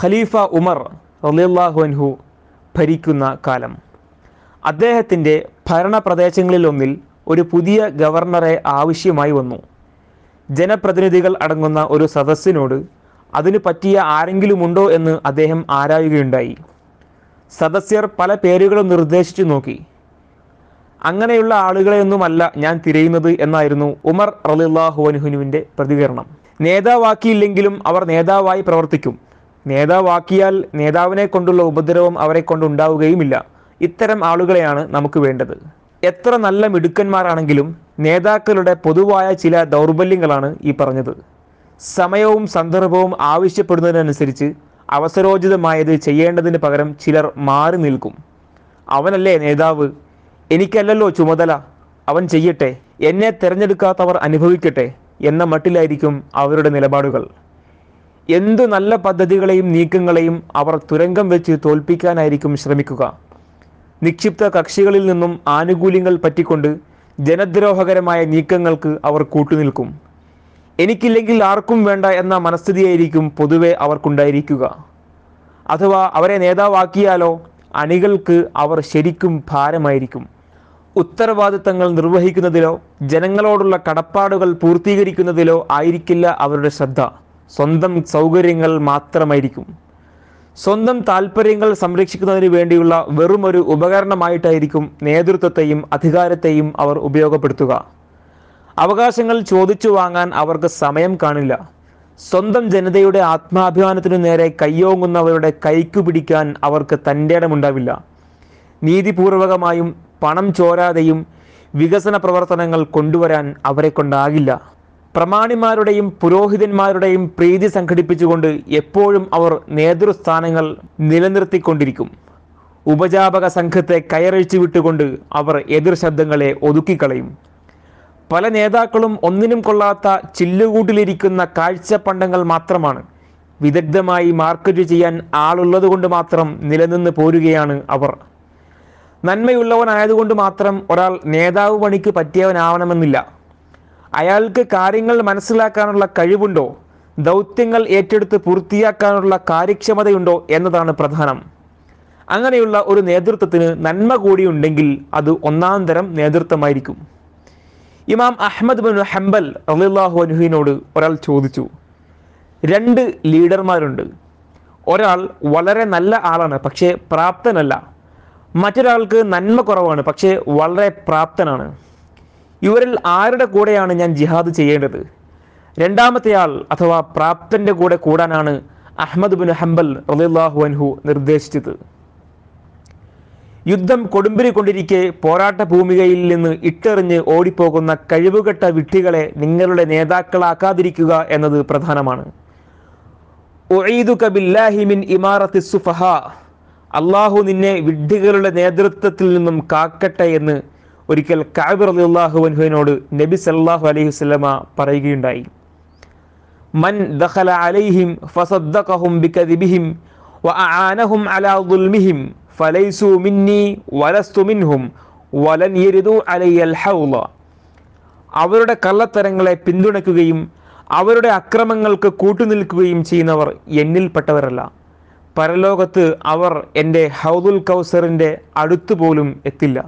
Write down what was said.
ഖലീഫ ഉമർ അൻഹു ഭരിക്കുന്ന കാലം അദ്ദേഹത്തിൻ്റെ ഭരണ പ്രദേശങ്ങളിലൊന്നിൽ ഒരു പുതിയ ഗവർണറെ ആവശ്യമായി വന്നു ജനപ്രതിനിധികൾ അടങ്ങുന്ന ഒരു സദസ്സിനോട് അതിനു പറ്റിയ ആരെങ്കിലും ഉണ്ടോ എന്ന് അദ്ദേഹം ആരായുകയുണ്ടായി സദസ്യർ പല പേരുകളും നിർദ്ദേശിച്ചു നോക്കി അങ്ങനെയുള്ള ആളുകളെയൊന്നുമല്ല ഞാൻ തിരയുന്നത് എന്നായിരുന്നു ഉമർ റലിള്ളാഹു അനുഹുനുവിൻ്റെ പ്രതികരണം നേതാവാക്കിയില്ലെങ്കിലും അവർ നേതാവായി പ്രവർത്തിക്കും നേതാവാക്കിയാൽ നേതാവിനെ കൊണ്ടുള്ള ഉപദ്രവം അവരെ കൊണ്ടുണ്ടാവുകയുമില്ല ഇത്തരം ആളുകളെയാണ് നമുക്ക് വേണ്ടത് എത്ര നല്ല മിടുക്കന്മാരാണെങ്കിലും നേതാക്കളുടെ പൊതുവായ ചില ദൗർബല്യങ്ങളാണ് ഈ പറഞ്ഞത് സമയവും സന്ദർഭവും ആവശ്യപ്പെടുന്നതിനനുസരിച്ച് അവസരോചിതമായത് ചെയ്യേണ്ടതിന് പകരം ചിലർ മാറി നിൽക്കും അവനല്ലേ നേതാവ് എനിക്കല്ലല്ലോ ചുമതല അവൻ ചെയ്യട്ടെ എന്നെ തിരഞ്ഞെടുക്കാത്തവർ അനുഭവിക്കട്ടെ എന്ന മട്ടിലായിരിക്കും അവരുടെ നിലപാടുകൾ എന്തു നല്ല പദ്ധതികളെയും നീക്കങ്ങളെയും അവർ തുരങ്കം വെച്ച് തോൽപ്പിക്കാനായിരിക്കും ശ്രമിക്കുക നിക്ഷിപ്ത കക്ഷികളിൽ നിന്നും ആനുകൂല്യങ്ങൾ പറ്റിക്കൊണ്ട് ജനദ്രോഹകരമായ നീക്കങ്ങൾക്ക് അവർ കൂട്ടുനിൽക്കും എനിക്കില്ലെങ്കിൽ ആർക്കും വേണ്ട എന്ന മനസ്ഥിതിയായിരിക്കും പൊതുവെ അവർക്കുണ്ടായിരിക്കുക അഥവാ അവരെ നേതാവാക്കിയാലോ അണികൾക്ക് അവർ ശരിക്കും ഭാരമായിരിക്കും ഉത്തരവാദിത്തങ്ങൾ നിർവഹിക്കുന്നതിലോ ജനങ്ങളോടുള്ള കടപ്പാടുകൾ പൂർത്തീകരിക്കുന്നതിലോ ആയിരിക്കില്ല അവരുടെ ശ്രദ്ധ സ്വന്തം സൗകര്യങ്ങൾ മാത്രമായിരിക്കും സ്വന്തം താല്പര്യങ്ങൾ സംരക്ഷിക്കുന്നതിന് വേണ്ടിയുള്ള വെറുമൊരു ഉപകരണമായിട്ടായിരിക്കും നേതൃത്വത്തെയും അധികാരത്തെയും അവർ ഉപയോഗപ്പെടുത്തുക അവകാശങ്ങൾ ചോദിച്ചു വാങ്ങാൻ അവർക്ക് സമയം കാണില്ല സ്വന്തം ജനതയുടെ ആത്മാഭിമാനത്തിനു നേരെ കയ്യോങ്ങുന്നവരുടെ കൈക്കു പിടിക്കാൻ അവർക്ക് തൻ്റെ ഇടമുണ്ടാവില്ല നീതിപൂർവകമായും പണം ചോരാതെയും വികസന പ്രവർത്തനങ്ങൾ കൊണ്ടുവരാൻ അവരെ കൊണ്ടാകില്ല പ്രമാണിമാരുടെയും പുരോഹിതന്മാരുടെയും പ്രീതി സംഘടിപ്പിച്ചുകൊണ്ട് എപ്പോഴും അവർ നേതൃസ്ഥാനങ്ങൾ നിലനിർത്തിക്കൊണ്ടിരിക്കും ഉപജാപക സംഘത്തെ കയറഴിച്ചു വിട്ടുകൊണ്ട് അവർ എതിർ ശബ്ദങ്ങളെ ഒതുക്കിക്കളയും പല നേതാക്കളും ഒന്നിനും കൊള്ളാത്ത ചില്ലുകൂട്ടിലിരിക്കുന്ന കാഴ്ചപ്പണ്ടങ്ങൾ മാത്രമാണ് വിദഗ്ധമായി മാർക്കറ്റ് ചെയ്യാൻ ആളുള്ളത് കൊണ്ട് മാത്രം നിലനിന്ന് പോരുകയാണ് അവർ നന്മയുള്ളവനായതുകൊണ്ട് മാത്രം ഒരാൾ നേതാവ് പണിക്ക് പറ്റിയവനാവണമെന്നില്ല അയാൾക്ക് കാര്യങ്ങൾ മനസ്സിലാക്കാനുള്ള കഴിവുണ്ടോ ദൗത്യങ്ങൾ ഏറ്റെടുത്ത് പൂർത്തിയാക്കാനുള്ള കാര്യക്ഷമതയുണ്ടോ എന്നതാണ് പ്രധാനം അങ്ങനെയുള്ള ഒരു നേതൃത്വത്തിന് നന്മ കൂടിയുണ്ടെങ്കിൽ അത് ഒന്നാം തരം നേതൃത്വമായിരിക്കും ഇമാം അഹമ്മദ് ബിൻ ഹംബൽ അള്ളാഹു അനുഹിനോട് ഒരാൾ ചോദിച്ചു രണ്ട് ലീഡർമാരുണ്ട് ഒരാൾ വളരെ നല്ല ആളാണ് പക്ഷേ പ്രാപ്തനല്ല മറ്റൊരാൾക്ക് നന്മ കുറവാണ് പക്ഷേ വളരെ പ്രാപ്തനാണ് ഇവരിൽ ആരുടെ കൂടെയാണ് ഞാൻ ജിഹാദ് ചെയ്യേണ്ടത് രണ്ടാമത്തെയാൾ അഥവാ പ്രാപ്തൻ്റെ കൂടെ കൂടാനാണ് അഹമ്മദ് ബിൻ ഹംബൽ റലിള്ളാഹു അൻഹു നിർദ്ദേശിച്ചത് യുദ്ധം കൊടുമ്പിരി കൊണ്ടിരിക്കെ പോരാട്ട ഭൂമികയിൽ നിന്ന് ഇട്ടെറിഞ്ഞ് ഓടിപ്പോകുന്ന കഴിവുകെട്ട വിട്ടികളെ നിങ്ങളുടെ നേതാക്കളാക്കാതിരിക്കുക എന്നത് പ്രധാനമാണ് സുഫഹ അള്ളാഹു നിന്നെ വിഡ്ഢികളുടെ നേതൃത്വത്തിൽ നിന്നും കാക്കട്ടെ എന്ന് ഒരിക്കൽ കാബിർ അള്ളാഹു വൻഹുവിനോട് നബി സല്ലാഹു അലൈഹി സ്വലമ പറയുകയുണ്ടായി മൻ ദഖല അലൈഹിം ഫസദ്ദഖഹും ബികദിബിഹിം വഅആനഹും അലാ ളുൽമിഹിം ഫലൈസു മിന്നി വലസ്തു മിൻഹും വലൻ എരുതു അലയൽ ഹൗല അവരുടെ കള്ളത്തരങ്ങളെ പിന്തുണയ്ക്കുകയും അവരുടെ അക്രമങ്ങൾക്ക് കൂട്ടുനിൽക്കുകയും ചെയ്യുന്നവർ എന്നിൽപ്പെട്ടവരല്ല പരലോകത്ത് അവർ എൻ്റെ ഹൗദുൽ കൗസറിൻ്റെ പോലും എത്തില്ല